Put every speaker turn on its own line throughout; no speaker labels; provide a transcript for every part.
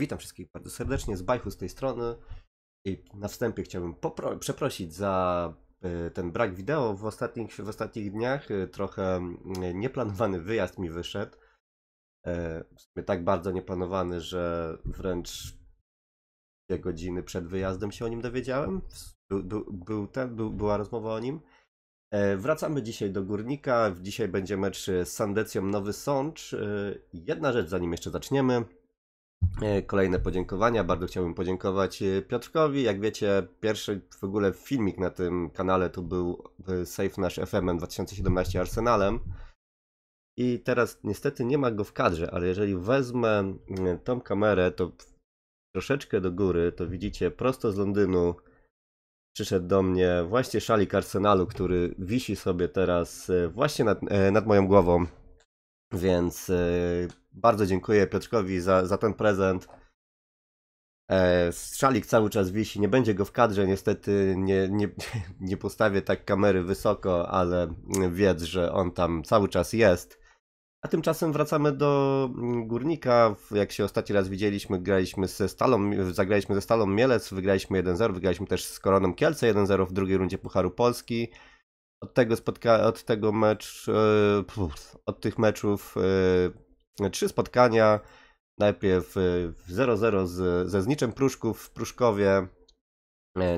Witam wszystkich bardzo serdecznie, z Bajchu z tej strony. I na wstępie chciałbym przeprosić za e, ten brak wideo w ostatnich, w ostatnich dniach. E, trochę mm, nieplanowany wyjazd mi wyszedł. E, tak bardzo nieplanowany, że wręcz dwie godziny przed wyjazdem się o nim dowiedziałem. Był, był, był ten, był, była rozmowa o nim. Wracamy dzisiaj do Górnika. Dzisiaj będzie mecz z Sandecją Nowy Sącz. Jedna rzecz, zanim jeszcze zaczniemy. E, kolejne podziękowania. Bardzo chciałbym podziękować e, Piotrkowi. Jak wiecie, pierwszy w ogóle filmik na tym kanale to był e, Save Nasz FM 2017 Arsenalem. I teraz niestety nie ma go w kadrze, ale jeżeli wezmę tą kamerę, to troszeczkę do góry, to widzicie prosto z Londynu przyszedł do mnie właśnie szalik Arsenalu, który wisi sobie teraz właśnie nad, nad moją głową. Więc e, bardzo dziękuję Piotrkowi za, za ten prezent. E, cały czas wisi, nie będzie go w kadrze, niestety nie, nie, nie postawię tak kamery wysoko, ale wiedz, że on tam cały czas jest. A tymczasem wracamy do mm, Górnika. Jak się ostatni raz widzieliśmy, graliśmy ze Stalą, zagraliśmy ze Stalą Mielec, wygraliśmy 1-0, wygraliśmy też z Koroną Kielce 1-0 w drugiej rundzie Pucharu Polski od tego spotka od tego mecz, e, od tych meczów e, trzy spotkania. Najpierw 0-0 e, z, ze Zniczem Pruszków w Pruszkowie.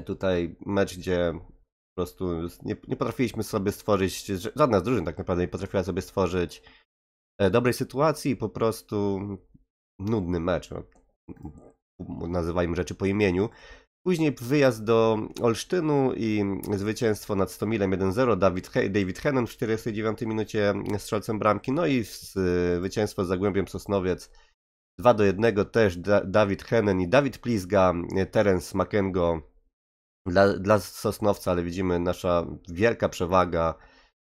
Tutaj mecz, gdzie po prostu nie, nie potrafiliśmy sobie stworzyć, żadna z drużyn tak naprawdę nie potrafiła sobie stworzyć dobrej sytuacji, po prostu nudny mecz. No, nazywajmy rzeczy po imieniu. Później wyjazd do Olsztynu i zwycięstwo nad Stomilem 1-0. David, He David Hennen w 49 minucie strzelcem bramki. No i y, zwycięstwo z Zagłębiem Sosnowiec 2-1 też da Dawid Hennen i Dawid Plizga, y, Terence Makengo dla, dla Sosnowca, ale widzimy nasza wielka przewaga.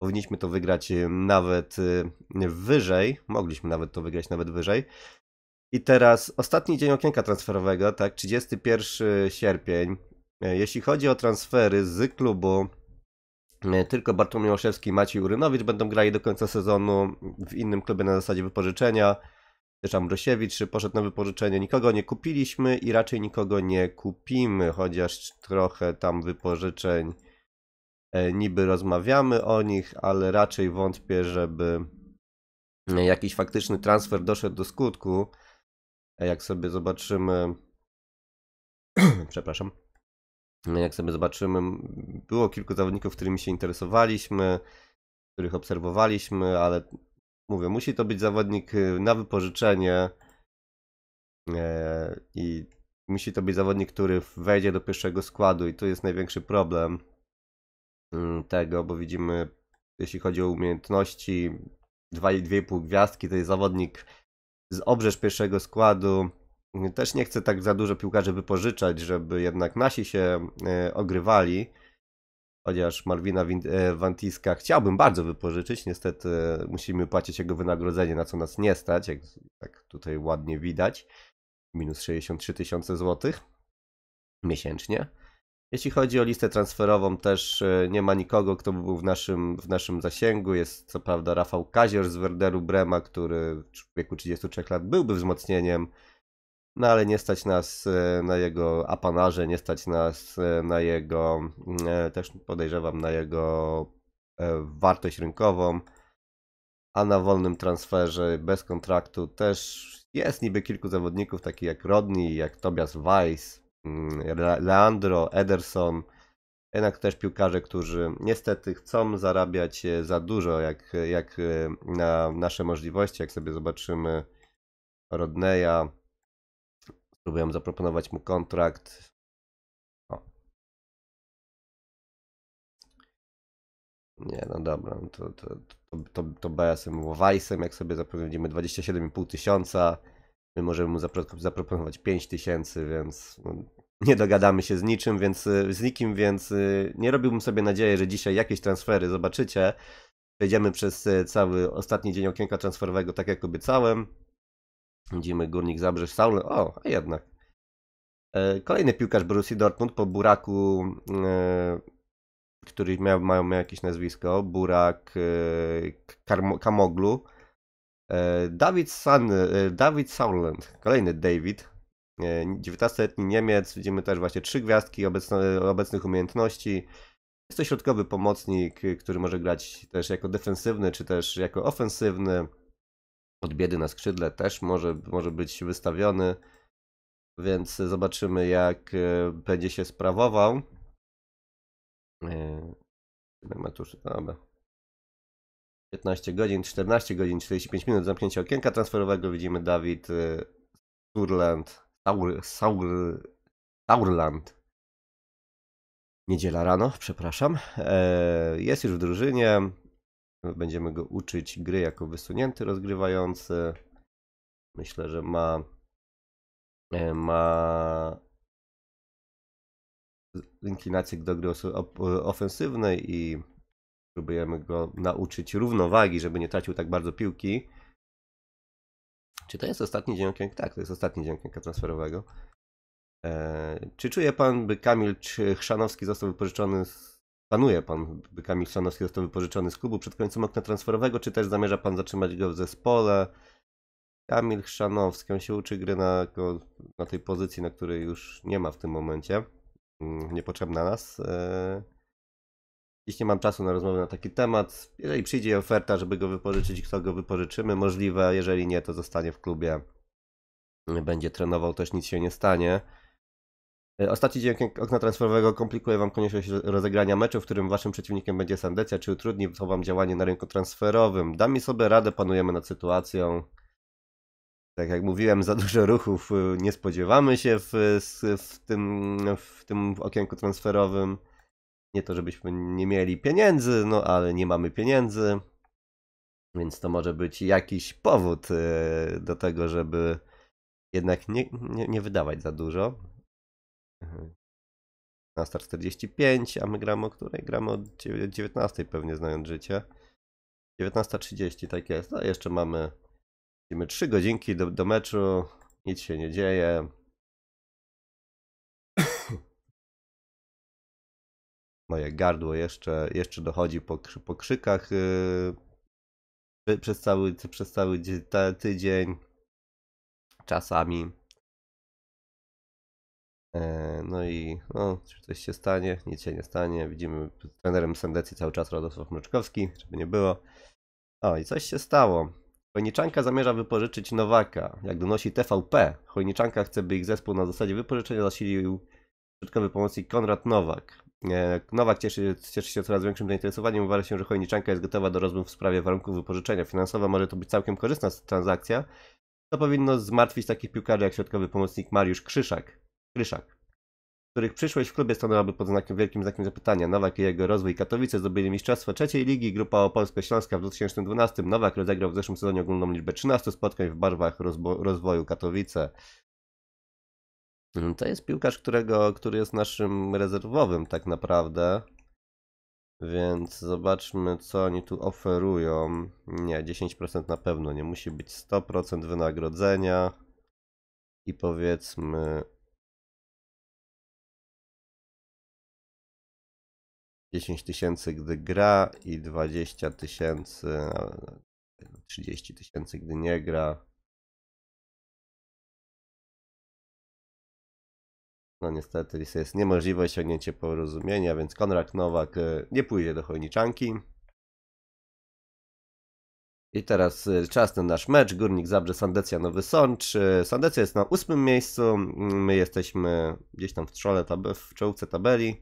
Powinniśmy to wygrać y, nawet wyżej. Mogliśmy nawet to wygrać nawet wyżej. I teraz ostatni dzień okienka transferowego, tak, 31 sierpień. E, jeśli chodzi o transfery z klubu, e, tylko Bartłomiej Olszewski i Maciej Urynowicz będą grali do końca sezonu w innym klubie na zasadzie wypożyczenia. Też Ambrosiewicz poszedł na wypożyczenie. Nikogo nie kupiliśmy i raczej nikogo nie kupimy, chociaż trochę tam wypożyczeń e, niby rozmawiamy o nich, ale raczej wątpię, żeby jakiś faktyczny transfer doszedł do skutku. E, jak sobie zobaczymy, przepraszam, e, jak sobie zobaczymy, było kilku zawodników, którymi się interesowaliśmy, których obserwowaliśmy, ale mówię, musi to być zawodnik y, na wypożyczenie e, i musi to być zawodnik, który wejdzie do pierwszego składu i tu jest największy problem mm, tego, bo widzimy, jeśli chodzi o umiejętności, 2,5 gwiazdki, to jest zawodnik z obrzeż pierwszego składu. Też nie chcę tak za dużo piłkarzy wypożyczać, żeby jednak nasi się e, ogrywali. Chociaż Marwina e, Wantiska chciałbym bardzo wypożyczyć, niestety e, musimy płacić jego wynagrodzenie, na co nas nie stać, jak tak tutaj ładnie widać. Minus 63 tysiące złotych miesięcznie. Jeśli chodzi o listę transferową, też e, nie ma nikogo, kto by był w naszym, w naszym zasięgu. Jest co prawda Rafał Kazier z Werderu Brema, który w wieku 33 lat byłby wzmocnieniem, no ale nie stać nas e, na jego apanarze, nie stać nas e, na jego, też podejrzewam, na jego wartość rynkową. A na wolnym transferze, bez kontraktu, też jest niby kilku zawodników, takich jak Rodney, jak Tobias Weiss, Mm, Leandro, Ederson, jednak też piłkarze, którzy niestety chcą zarabiać e, za dużo, jak, jak e,
na nasze możliwości, jak sobie zobaczymy Rodneya, spróbują zaproponować mu kontrakt. O. Nie, no dobra, no to, to, to, to, to
Bajasem Wajsem, jak sobie zaproponujemy 27,5 tysiąca, My możemy mu zaproponować 5 tysięcy, więc no, nie dogadamy się z niczym, więc y, z nikim, więc y, nie robiłbym sobie nadziei, że dzisiaj jakieś transfery zobaczycie. Przejdziemy przez y, cały ostatni dzień okienka transferowego tak jak obiecałem. Widzimy Górnik Zabrze, Saul. O, a jednak. E, kolejny piłkarz Borussia Dortmund po Buraku, e, który miał, miał, miał jakieś nazwisko, Burak e, Kamoglu E, David, Sun, e, David Sauland kolejny David, 19-letni e, Niemiec, widzimy też właśnie trzy gwiazdki obecne, obecnych umiejętności. Jest to środkowy pomocnik, który może grać też jako defensywny, czy też jako ofensywny. Od biedy na skrzydle też może, może być wystawiony,
więc zobaczymy jak będzie się sprawował. Dobra, 15 godzin,
14 godzin, 45 minut zamknięcia okienka transferowego. Widzimy Dawid y, Saurland. Saur, Saur, Saurland. Niedziela rano, przepraszam. E, jest już w drużynie. Będziemy go uczyć
gry jako wysunięty rozgrywający. Myślę, że ma. E, ma inklinację do gry ofensywnej i Próbujemy go nauczyć równowagi, żeby nie
tracił tak bardzo piłki. Czy to jest ostatni dzień okienka? Tak, to jest ostatni dzień okienka transferowego. Eee, czy czuje pan, by Kamil Chrzanowski został wypożyczony z... Planuje pan, by Kamil Chrzanowski został wypożyczony z klubu przed końcem okna transferowego, czy też zamierza pan zatrzymać go w zespole? Kamil Chrzanowski, on się uczy gry na, na tej pozycji, na której już nie ma w tym momencie. Mm, niepotrzebna nas. Eee, jeśli nie mam czasu na rozmowę na taki temat, jeżeli przyjdzie oferta, żeby go wypożyczyć, kto go wypożyczymy, możliwe, jeżeli nie, to zostanie w klubie. Będzie trenował, też nic się nie stanie. E, ostatni dzień okna transferowego komplikuje Wam konieczność rozegrania meczu, w którym Waszym przeciwnikiem będzie Sandecja, czy utrudni to Wam działanie na rynku transferowym. Dam mi sobie radę, panujemy nad sytuacją. Tak jak mówiłem, za dużo ruchów e, nie spodziewamy się w, e, w, tym, w tym okienku transferowym. Nie to, żebyśmy nie mieli pieniędzy, no ale nie mamy pieniędzy, więc to może być jakiś powód e, do tego, żeby jednak nie, nie, nie wydawać za dużo. Mhm. Na 45, a my gramy o której? Gramy o 19 pewnie znając życie. 19.30,
tak jest. A no, jeszcze mamy, mamy 3 godzinki do, do meczu, nic się nie dzieje. moje no, gardło jeszcze, jeszcze dochodzi po, po krzykach yy, przez cały, przez cały tydzień. Czasami. E, no i no, czy coś się stanie, nic się nie
stanie. Widzimy trenerem sendecji cały czas Radosław Mroczkowski, żeby nie było. O, i coś się stało. Chojniczanka zamierza wypożyczyć Nowaka. Jak donosi TVP, Chojniczanka chce, by ich zespół na zasadzie wypożyczenia zasilił środkowy pomocnik Konrad Nowak. E, Nowak cieszy, cieszy się coraz większym zainteresowaniem. Uważa się, że Chojniczanka jest gotowa do rozmów w sprawie warunków wypożyczenia. Finansowa może to być całkiem korzystna transakcja. To powinno zmartwić takich piłkarzy jak środkowy pomocnik Mariusz Krzyszak, Kryszak, których przyszłość w klubie stanęłaby pod znakiem, wielkim znakiem zapytania. Nowak i jego rozwój Katowice zdobyli mistrzostwo trzeciej ligi Grupa Opolska-Śląska w 2012. Nowak rozegrał w zeszłym sezonie ogólną liczbę 13 spotkań w barwach rozwoju Katowice. Mhm. To jest piłkarz, którego, który jest naszym rezerwowym tak naprawdę. Więc zobaczmy, co oni tu oferują. Nie,
10% na pewno nie musi być 100% wynagrodzenia. I powiedzmy 10 tysięcy, gdy gra i 20 tysięcy, 30 tysięcy, gdy nie gra. No niestety jest niemożliwe osiągnięcie porozumienia, więc Konrad Nowak e, nie pójdzie do Chojniczanki.
I teraz e, czas na nasz mecz. Górnik Zabrze, Sandecja, Nowy Sącz. E, Sandecja jest na ósmym miejscu. Mm, my jesteśmy gdzieś tam w, czole w czołówce tabeli.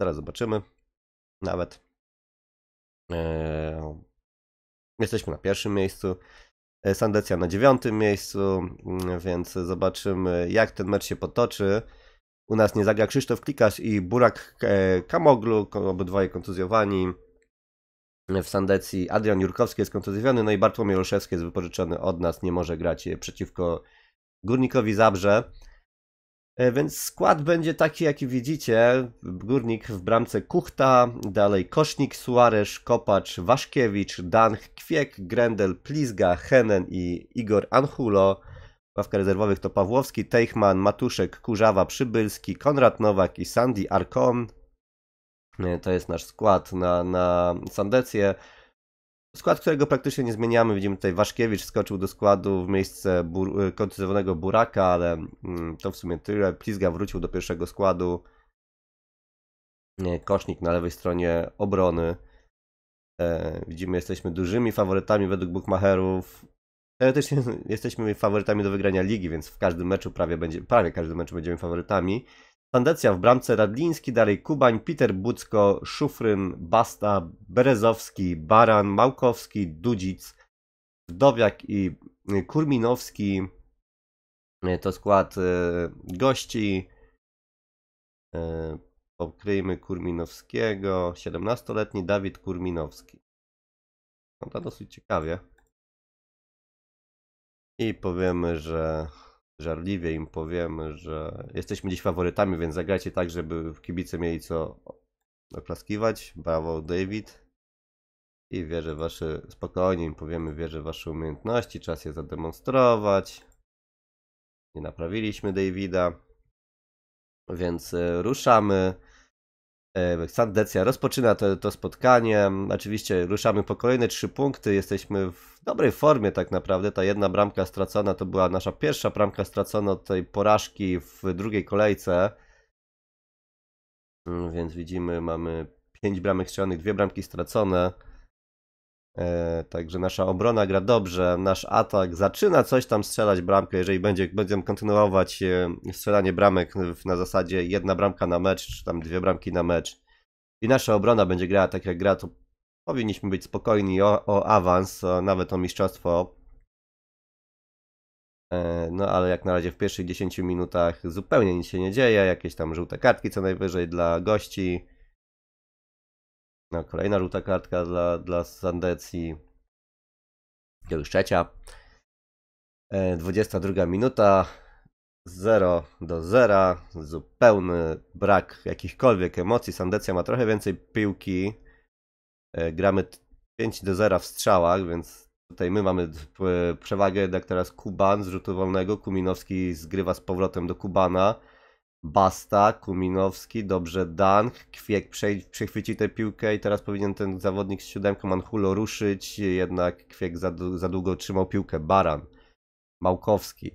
Zaraz zobaczymy. Nawet. Eee, jesteśmy na pierwszym miejscu. Sandecja na dziewiątym miejscu, mm, więc zobaczymy jak ten mecz się potoczy. U nas nie zagra Krzysztof Klikasz i Burak e, Kamoglu, obydwoje kontuzjowani. W Sandecji Adrian Jurkowski jest kontuzjowany, no i Bartłomiej Olszewski jest wypożyczony od nas, nie może grać e, przeciwko Górnikowi Zabrze. E, więc skład będzie taki, jaki widzicie. Górnik w bramce Kuchta, dalej Kosznik, Suarez, Kopacz, Waszkiewicz, Danch, Kwiek, Grendel, Plizga, Henen i Igor Anchulo. Ławka rezerwowych to Pawłowski, Teichman, Matuszek, Kurzawa, Przybylski, Konrad Nowak i Sandy Arkom. E, to jest nasz skład na, na Sandecję. Skład, którego praktycznie nie zmieniamy. Widzimy tutaj Waszkiewicz skoczył do składu w miejsce bur e, Buraka, ale mm, to w sumie tyle. Plizga wrócił do pierwszego składu. E, Kosznik na lewej stronie obrony. Widzimy, jesteśmy dużymi faworytami według bookmacherów. Teoretycznie jesteśmy faworytami do wygrania ligi, więc w każdym meczu prawie, będzie, prawie każdym meczu będziemy faworytami. Sandecja w bramce Radliński, dalej Kubań, Peter Bucko, Szufryn, Basta, Berezowski, Baran, Małkowski, Dudzic, Wdowiak i y, Kurminowski. Y, to skład y, gości. Pokryjmy
Kurminowskiego. 17-letni Dawid Kurminowski. No to dosyć ciekawie i powiemy, że żarliwie im
powiemy, że jesteśmy dziś faworytami, więc zagrajcie tak, żeby kibice mieli co oklaskiwać. Brawo David. I wierzę w wasze, spokojnie im powiemy, wierzę w wasze umiejętności, czas je zademonstrować. Nie naprawiliśmy Davida. Więc e, ruszamy. Sandecja rozpoczyna to, to spotkanie. Oczywiście ruszamy po kolejne trzy punkty. Jesteśmy w dobrej formie tak naprawdę. Ta jedna bramka stracona to była nasza pierwsza bramka stracona od tej porażki w drugiej kolejce. Mm, więc widzimy, mamy pięć bramek strzelonych, dwie bramki stracone. E, także nasza obrona gra dobrze, nasz atak zaczyna coś tam strzelać bramkę, jeżeli będzie, będziemy kontynuować e, strzelanie bramek na zasadzie jedna bramka na mecz, czy tam dwie bramki na mecz i nasza obrona będzie grała tak jak gra, to powinniśmy być spokojni o, o awans, o, nawet o mistrzostwo. E, no ale jak na razie w pierwszych 10 minutach zupełnie nic się nie dzieje, jakieś tam żółte kartki co najwyżej dla gości.
No, kolejna żółta kartka dla, dla Sandecji. To już trzecia. 22 e, minuta.
0 do 0. Zupełny brak jakichkolwiek emocji. Sandecja ma trochę więcej piłki. E, gramy 5 do 0 w strzałach, więc tutaj my mamy przewagę jednak teraz Kuban z rzutu wolnego. Kuminowski zgrywa z powrotem do Kubana. Basta, Kuminowski, dobrze Dan, Kwiek przechwyci tę piłkę i teraz powinien ten zawodnik z siódemką Manhulo ruszyć, jednak Kwiek za, za długo trzymał piłkę, Baran, Małkowski,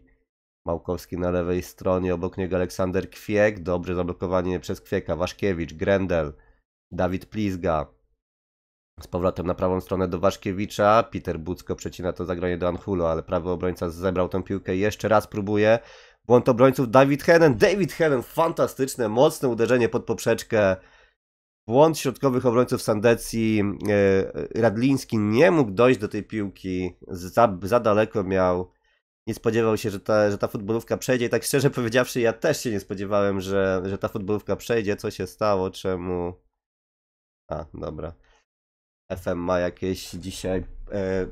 Małkowski na lewej stronie, obok niego Aleksander Kwiek, dobrze zablokowanie przez Kwieka, Waszkiewicz, Grendel, Dawid Plizga, z powrotem na prawą stronę do Waszkiewicza, Peter Bucko przecina to zagranie do Anhulo, ale prawy obrońca zebrał tę piłkę, jeszcze raz próbuje, Błąd obrońców David Henen. David Henen, fantastyczne, mocne uderzenie pod poprzeczkę. Błąd środkowych obrońców Sandecji. E, e, Radliński nie mógł dojść do tej piłki. Za, za daleko miał. Nie spodziewał się, że ta, że ta futbolówka przejdzie. I tak szczerze powiedziawszy, ja też się nie spodziewałem, że, że ta futbolówka przejdzie. Co się stało? Czemu?
A, dobra. FM ma jakieś dzisiaj e,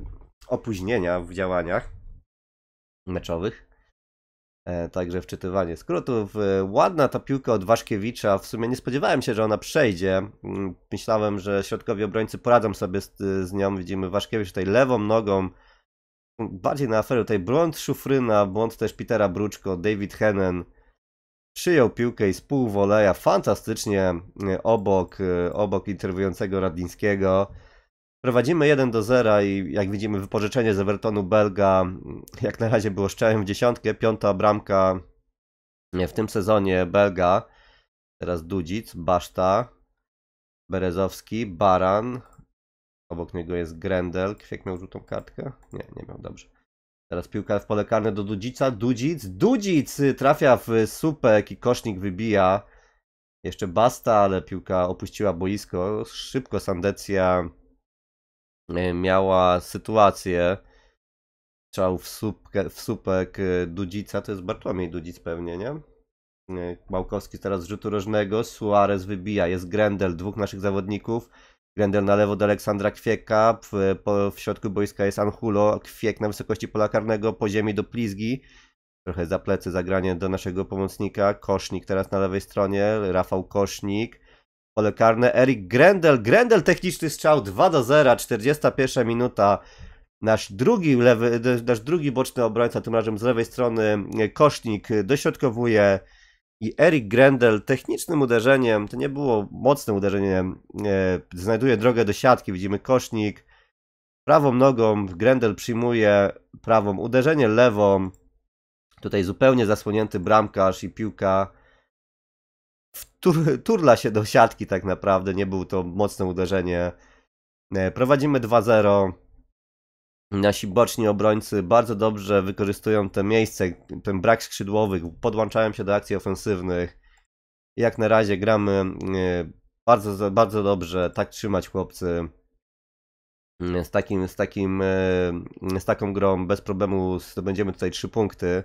opóźnienia w działaniach meczowych. E, także
wczytywanie skrótów. E, ładna ta piłka od Waszkiewicza. W sumie nie spodziewałem się, że ona przejdzie. Mm, myślałem, że środkowi obrońcy poradzą sobie z, z nią. Widzimy Waszkiewicz tutaj lewą nogą. Bardziej na aferę tutaj błąd Szufryna, błąd też Petera Bruczko, David Hennen przyjął piłkę i z pół woleja fantastycznie e, obok, obok interwującego Radińskiego. Prowadzimy 1 do 0 i jak widzimy wypożyczenie z Evertonu Belga jak na razie było szczerem w dziesiątkę. Piąta bramka w tym sezonie Belga. Teraz Dudzic, Baszta, Berezowski, Baran. Obok niego jest Grendel. Kwiek miał żółtą kartkę? Nie, nie miał, dobrze. Teraz piłka w pole karne do Dudzica. Dudzic, Dudzic trafia w supek i kosznik wybija. Jeszcze Basta, ale piłka opuściła boisko. Szybko Sandecja Y, miała sytuację strzał w, słupkę, w słupek y, Dudzica, to jest Bartłomiej Dudzic pewnie, nie? Y, Małkowski teraz z rzutu rożnego, Suarez wybija, jest Grendel, dwóch naszych zawodników. Grendel na lewo do Aleksandra Kwieka, w, po, w środku boiska jest Anhulo, Kwiek na wysokości pola karnego, po ziemi do Plizgi. Trochę za plecy zagranie do naszego pomocnika, Kosznik teraz na lewej stronie, Rafał Kosznik pole karne. Eric Grendel, Grendel techniczny strzał 2 do 0, 41 minuta. Nasz drugi, lewy, nasz drugi boczny obrońca, tym razem z lewej strony, e, Kosznik, dośrodkowuje i Eric Grendel technicznym uderzeniem, to nie było mocne uderzenie, e, znajduje drogę do siatki, widzimy Kosznik, prawą nogą Grendel przyjmuje prawą, uderzenie lewą, tutaj zupełnie zasłonięty bramkarz i piłka Tur, turla się do siatki tak naprawdę, nie było to mocne uderzenie. E, prowadzimy 2-0. Nasi boczni obrońcy bardzo dobrze wykorzystują te miejsce, ten brak skrzydłowych, podłączają się do akcji ofensywnych. Jak na razie gramy e, bardzo, bardzo dobrze, tak trzymać chłopcy. E, z, takim, z, takim, z taką grą bez problemu zdobędziemy tutaj 3 punkty.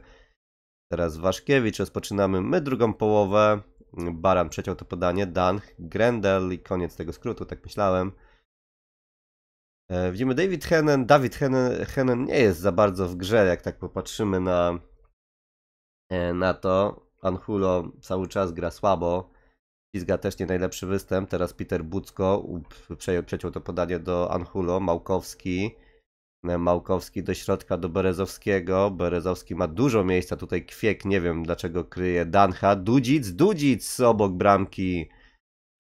Teraz Waszkiewicz, rozpoczynamy my drugą połowę. Baran przeciął to podanie. Dan Grendel i koniec tego skrótu, tak myślałem. E, widzimy David Hennen. David Hennen, Hennen nie jest za bardzo w grze, jak tak popatrzymy na, e, na to. Anhulo cały czas gra słabo. Fizga też nie najlepszy występ. Teraz Peter Bucko przejął, przeciął to podanie do Anhulo. Małkowski Małkowski do środka do Berezowskiego. Berezowski ma dużo miejsca, tutaj Kwiek, nie wiem dlaczego kryje Dancha. Dudzic, Dudzic obok bramki.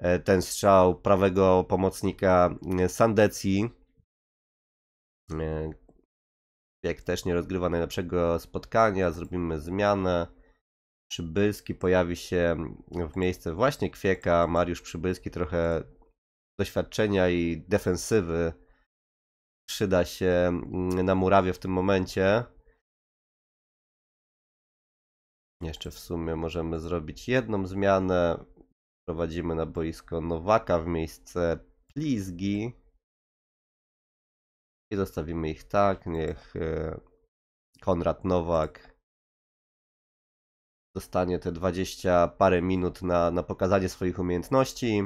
E, ten strzał prawego pomocnika e, Sandecji. E, Kwiek też nie rozgrywa najlepszego spotkania. Zrobimy zmianę. Przybylski pojawi się w miejsce właśnie Kwieka. Mariusz Przybylski trochę
doświadczenia i defensywy przyda się mm, na murawie w tym momencie. Jeszcze
w sumie możemy zrobić jedną zmianę. Prowadzimy na boisko Nowaka w
miejsce Plizgi. I zostawimy ich tak. Niech e, Konrad Nowak dostanie te 20 parę minut na, na pokazanie swoich umiejętności.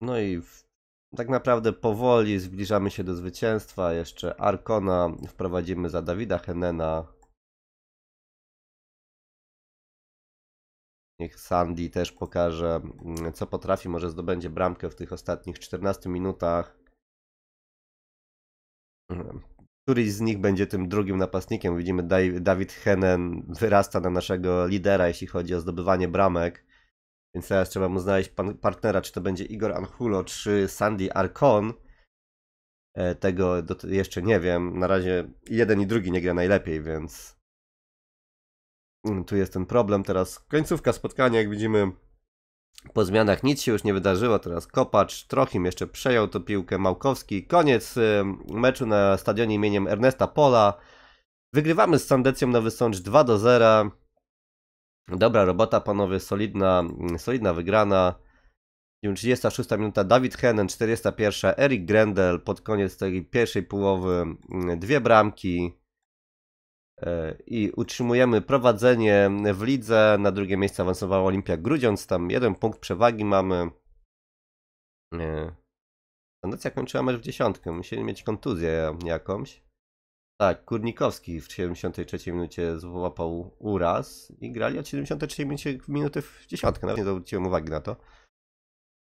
No i w, tak naprawdę powoli zbliżamy się do zwycięstwa. Jeszcze Arkona wprowadzimy za Dawida Henena. Niech Sandy też pokaże, mm, co potrafi. Może zdobędzie bramkę w tych ostatnich 14 minutach.
Mm, któryś z nich będzie tym drugim napastnikiem. Widzimy, Dawid Henen wyrasta na naszego lidera, jeśli chodzi o zdobywanie bramek. Więc teraz trzeba mu znaleźć partnera, czy to będzie Igor Anhulo, czy Sandy Arkon. E, tego jeszcze nie wiem. Na razie jeden i drugi nie gra najlepiej, więc tu jest ten problem. Teraz końcówka spotkania, jak widzimy, po zmianach nic się już nie wydarzyło. Teraz Kopacz Trochim jeszcze przejął tę piłkę. Małkowski. Koniec e, meczu na stadionie imieniem Ernesta Pola. Wygrywamy z Sandecją na Wysącz 2 do 0. Dobra robota, panowie, solidna, mm, solidna wygrana. 36 minuta Dawid Hennen, 41 Eric Grendel pod koniec tej pierwszej połowy mm, dwie bramki e, i utrzymujemy prowadzenie w lidze. Na drugie miejsce awansowała Olimpia Grudziądz, tam jeden punkt przewagi mamy. E, fundacja kończyła mecz w dziesiątkę, musieli mieć kontuzję jakąś. Tak, Kurnikowski w 73 minucie złapał uraz i grali od 73 minuty, minuty w dziesiątkę.
Nawet nie zwróciłem uwagi na to.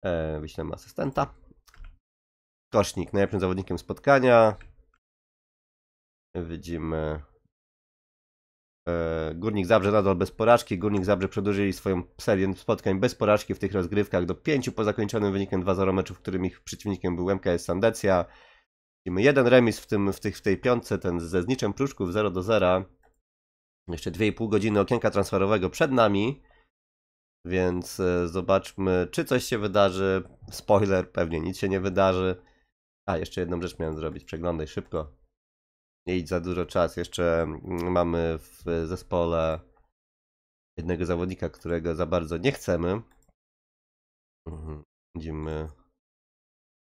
E, wyślę asystenta. Kosznik najlepszym zawodnikiem spotkania. Widzimy
e, Górnik Zabrze nadal bez porażki. Górnik Zabrze przedłużyli swoją serię spotkań bez porażki w tych rozgrywkach do pięciu po zakończonym wynikiem 2-0 meczów, którym ich przeciwnikiem był MKS Sandecja. Jeden remis w, tym, w, tych, w tej piątce, ten ze zniczem pruszków 0 do 0. Jeszcze 2,5 godziny okienka transferowego przed nami. Więc e, zobaczmy, czy coś się wydarzy. Spoiler, pewnie nic się nie wydarzy. A, jeszcze jedną rzecz miałem zrobić. Przeglądaj szybko. Nie idź za dużo czas. Jeszcze
mm, mamy w zespole jednego zawodnika, którego za bardzo nie chcemy. Mhm. Widzimy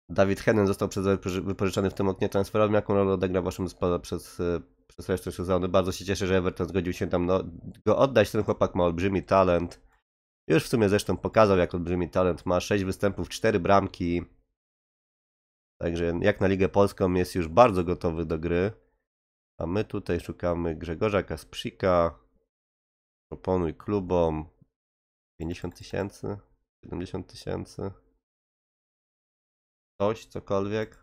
Dawid Henen
został przez wypożyczony w tym oknie transferowym. Jaką rolę odegra w waszym zespole przez, e, przez resztę sezonu? Bardzo się cieszę, że Everton zgodził się tam no, go oddać. Ten chłopak ma olbrzymi talent. Już w sumie zresztą pokazał, jak olbrzymi talent ma. 6 występów, 4 bramki. Także jak na Ligę Polską jest już bardzo gotowy do gry. A my tutaj szukamy
Grzegorza Kasprzyka. Proponuj klubom 50 tysięcy, 70 tysięcy coś, cokolwiek.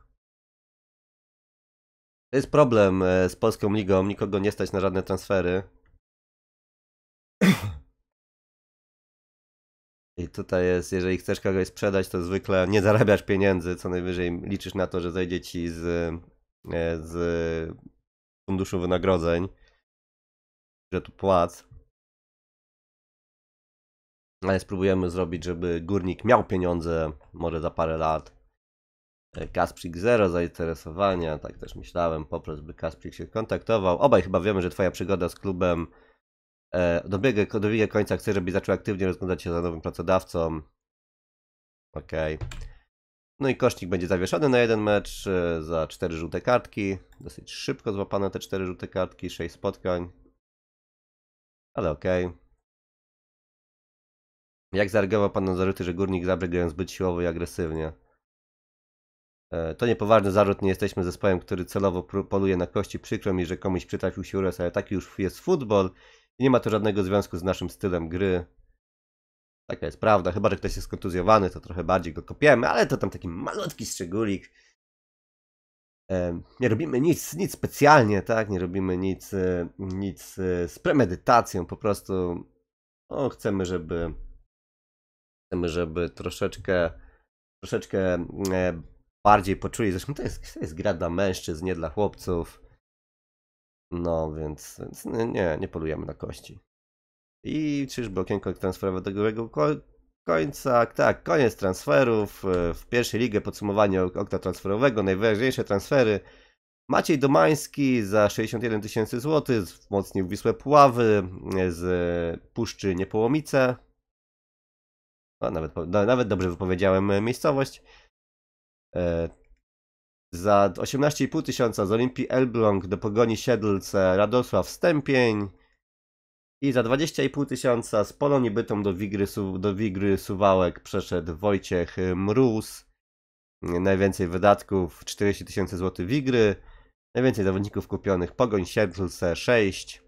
To jest problem e, z polską ligą, nikogo nie stać na żadne transfery. I tutaj jest, jeżeli chcesz kogoś sprzedać, to zwykle nie zarabiasz pieniędzy, co najwyżej liczysz na to, że zejdzie ci z, e, z funduszu wynagrodzeń, że tu płac. Ale spróbujemy zrobić, żeby górnik miał pieniądze może za parę lat. E,
Kasprzyk zero zainteresowania, tak też myślałem, poprzez by Kasprzyk się kontaktował. Obaj chyba wiemy, że twoja przygoda z klubem e, dobiega, dobiega końca. Chcę, żebyś zaczął aktywnie rozglądać się za nowym pracodawcą. Okej. Okay. No i kosznik będzie zawieszony na
jeden mecz e, za cztery żółte kartki. Dosyć szybko złapane te cztery żółte kartki, sześć spotkań. Ale okej. Okay. Jak zareagował pan na zarzuty, że górnik zabrał ją zbyt siłowo i agresywnie?
E, to niepoważny zarzut, nie jesteśmy zespołem, który celowo poluje na kości. Przykro mi, że komuś przytrafił się uraz, ale taki już jest futbol i nie ma to żadnego związku z naszym stylem gry. Taka jest prawda, chyba że ktoś jest kontuzjowany, to trochę bardziej go kopiemy, ale to tam taki malutki szczególik. E, nie robimy nic, nic specjalnie, tak? Nie robimy nic, e, nic z premedytacją, po prostu no, chcemy, żeby chcemy, żeby troszeczkę troszeczkę bardziej poczuli. Zresztą to jest, to jest gra dla mężczyzn, nie dla chłopców. No, więc, więc nie, nie polujemy na kości. I czyżby okienko transferowe do końca. Tak, koniec transferów. E, w pierwszej ligę podsumowanie okna transferowego. Najważniejsze transfery. Maciej Domański za 61 tysięcy złotych wzmocnił Wisłę Puławy e, z Puszczy Niepołomice. O, no, nawet, no, nawet dobrze wypowiedziałem e, miejscowość. E, za 18,5 tysiąca z Olimpii Elbląg do Pogoni Siedlce Radosław Stępień. I za 20,5 tysiąca z Polonii Bytom do Wigry, do Wigry Suwałek przeszedł Wojciech Mróz. Najwięcej wydatków 40 tysięcy złotych Wigry. Najwięcej zawodników kupionych Pogoń Siedlce 6.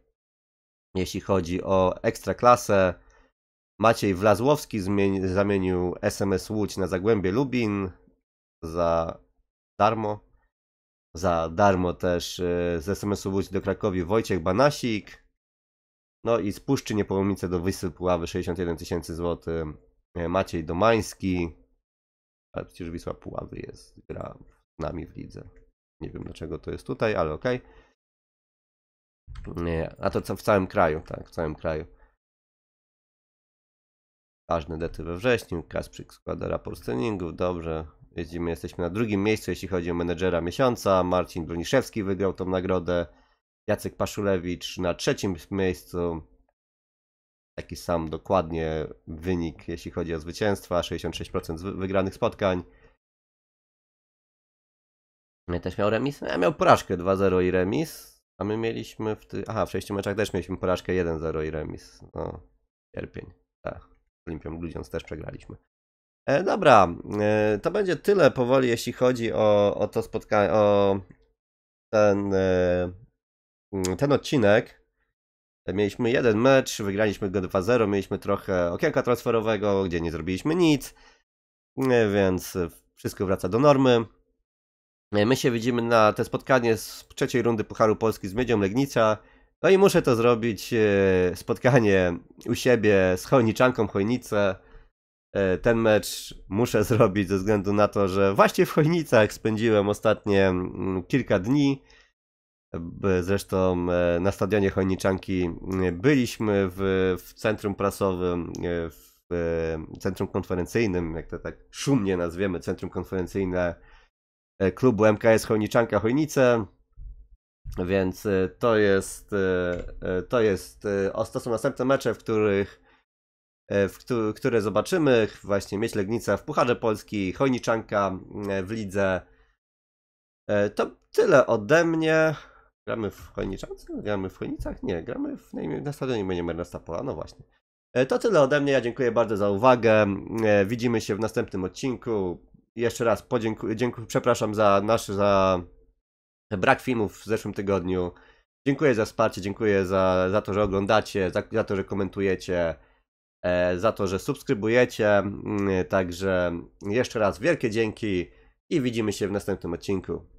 Jeśli chodzi o ekstra klasę Maciej Wlazłowski zmienił zamienił SMS Łódź na Zagłębie Lubin za darmo. Za darmo też y, z SMS-u Łódź do Krakowi Wojciech Banasik. No i z Puszczy Niepołomice do Wisły Puławy 61 tysięcy złotych.
Y, Maciej Domański. Ale przecież Wisła Puławy jest, gra z nami w lidze. Nie wiem dlaczego to jest tutaj, ale okej. Okay. Nie, a to w całym kraju, tak, w całym kraju.
Ważne dety we wrześniu, Kasprzyk składa raport treningów, dobrze. Widzimy, jesteśmy na drugim miejscu, jeśli chodzi o menedżera miesiąca. Marcin Broniszewski wygrał tą nagrodę. Jacek Paszulewicz na trzecim miejscu. Taki sam dokładnie wynik, jeśli chodzi o zwycięstwa. 66% wygranych spotkań. Ja no też miał remis. Ja miał porażkę 2-0 i remis. A my mieliśmy w tych... Aha, w sześciu meczach też mieliśmy porażkę 1-0 i remis. No, sierpień. Tak. Olimpią Grudziądz też przegraliśmy. E, dobra, e, to będzie tyle powoli, jeśli chodzi o, o to spotkanie, o ten, e, mm, ten odcinek. Mieliśmy jeden mecz, wygraliśmy go 2-0, mieliśmy trochę okienka transferowego, gdzie nie zrobiliśmy nic, więc wszystko wraca do normy. My się widzimy na te spotkanie z trzeciej rundy Pucharu Polski z Miedzią Legnica. No i muszę to zrobić, spotkanie u siebie z Chojniczanką Chojnicę. E, ten mecz muszę zrobić ze względu na to, że właśnie w Chojnicach spędziłem ostatnie mm, kilka dni. Zresztą e, na stadionie Chojniczanki e, byliśmy w, w centrum prasowym, w centrum konferencyjnym, jak to tak szumnie nazwiemy, centrum konferencyjne klubu MKS Chojniczanka Chojnice. Więc to jest, to jest, to są następne mecze, w których E, które zobaczymy. Właśnie Mieć Legnica w Pucharze Polski, Chojniczanka e, w Lidze. E, to tyle ode mnie. Gramy w Chojniczance? Gramy w Chojnicach? Nie, gramy w, na stadionie imienia Ernesta Pola, no właśnie. To tyle ode mnie, ja dziękuję bardzo za uwagę. Widzimy się w następnym odcinku. Jeszcze raz podziękuję, dziękuję, przepraszam za nasz, za brak filmów w zeszłym tygodniu. Dziękuję za wsparcie, dziękuję za, za to, że oglądacie, za, za to, że komentujecie. E, za to, że
subskrybujecie. Mm, także jeszcze raz wielkie dzięki i widzimy się w następnym odcinku.